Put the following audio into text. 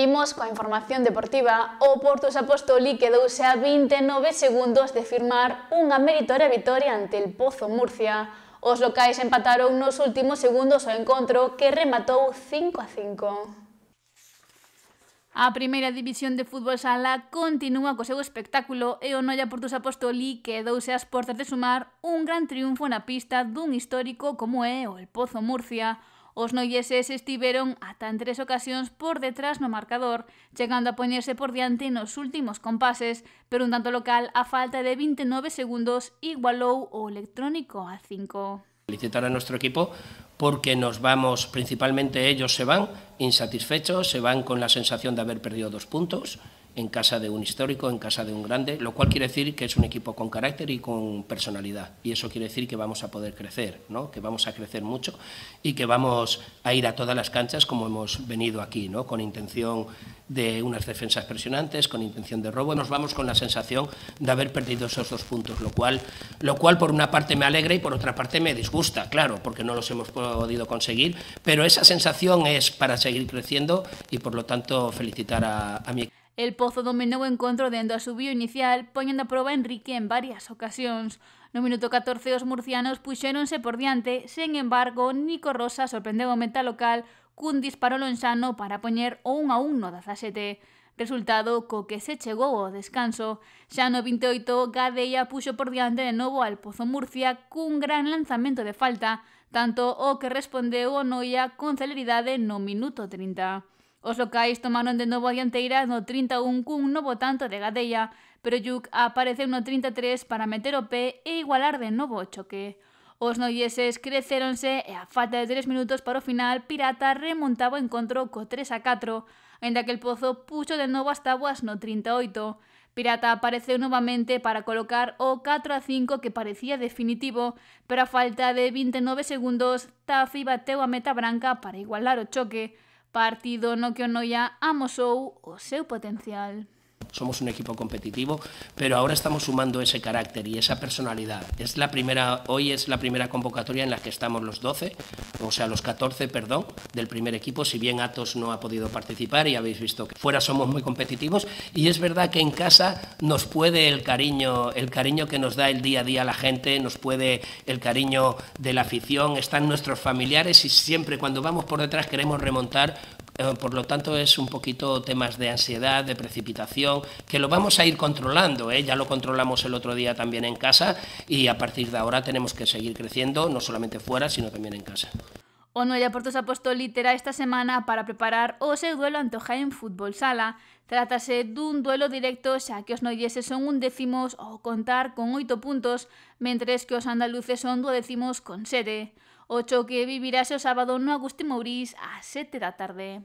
Imos coa información deportiva, o Porto Apostoli quedouse a 29 segundos de firmar unha meritoria vitoria ante el Pozo Murcia. Os locais empataron nos últimos segundos o encontro que rematou 5 a 5. A primeira división de fútbol sala continúa co seu espectáculo e o Noia Portus Apostolí quedouse ás portas de sumar un gran triunfo na pista dun histórico como é o El Pozo Murcia. Os noieses estiveron ata en tres ocasións por detrás no marcador, chegando a poñerse por diante nos últimos compases, pero un tanto local a falta de 29 segundos igualou o electrónico a 5. Felicitar a nuestro equipo porque nos vamos, principalmente ellos se van insatisfechos, se van con la sensación de haber perdido dos puntos, en casa de un histórico, en casa de un grande, lo cual quiere decir que es un equipo con carácter y con personalidad. Y eso quiere decir que vamos a poder crecer, ¿no? que vamos a crecer mucho y que vamos a ir a todas las canchas como hemos venido aquí, ¿no? con intención de unas defensas presionantes, con intención de robo. Nos vamos con la sensación de haber perdido esos dos puntos, lo cual, lo cual por una parte me alegra y por otra parte me disgusta, claro, porque no los hemos podido conseguir, pero esa sensación es para seguir creciendo y por lo tanto felicitar a mi equipo. El Pozo dominou o encontro dentro a asubío inicial, poñendo a prova Enrique en varias ocasións. No minuto 14 os murcianos puxéronse por diante, sen embargo, Nico Rosa sorprendeu o meta local cun disparo lonxano para poñer o 1 a 1 no 17. Resultado co que se chegou ao descanso. Xa no 28, Gadeia puxo por diante de novo al Pozo Murcia cun gran lanzamento de falta, tanto o que respondeu o Noia con celeridade no minuto 30. Os locais tomaron de novo a dianteira no 31 cun novo tanto de Gadella, pero Yuc apareceu no 33 para meter o pé e igualar de novo o choque. Os noieses crecéronse e a falta de 3 minutos para o final, Pirata remontaba o encontro co 3 a 4, en que el Pozo puxo de novo as tabuas no 38. Pirata apareceu novamente para colocar o 4 a 5 que parecía definitivo, pero a falta de 29 segundos, Tafi bateu a meta branca para igualar o choque partido no que o Noia amosou o seu potencial. somos un equipo competitivo, pero ahora estamos sumando ese carácter y esa personalidad. Es la primera, hoy es la primera convocatoria en la que estamos los 12, o sea, los 14, perdón, del primer equipo, si bien Atos no ha podido participar y habéis visto que fuera somos muy competitivos y es verdad que en casa nos puede el cariño, el cariño que nos da el día a día la gente, nos puede el cariño de la afición, están nuestros familiares y siempre cuando vamos por detrás queremos remontar eh, por lo tanto, es un poquito temas de ansiedad, de precipitación, que lo vamos a ir controlando. ¿eh? Ya lo controlamos el otro día también en casa y a partir de ahora tenemos que seguir creciendo, no solamente fuera, sino también en casa. O no Portos apostou litera esta semana para preparar o seu duelo ante o Jaén Fútbol Sala. Trátase dun duelo directo xa que os noieses son un décimos ao contar con oito puntos, mentres que os andaluces son décimos con sete. O choque vivirase o sábado no Agustín Mourís a sete da tarde.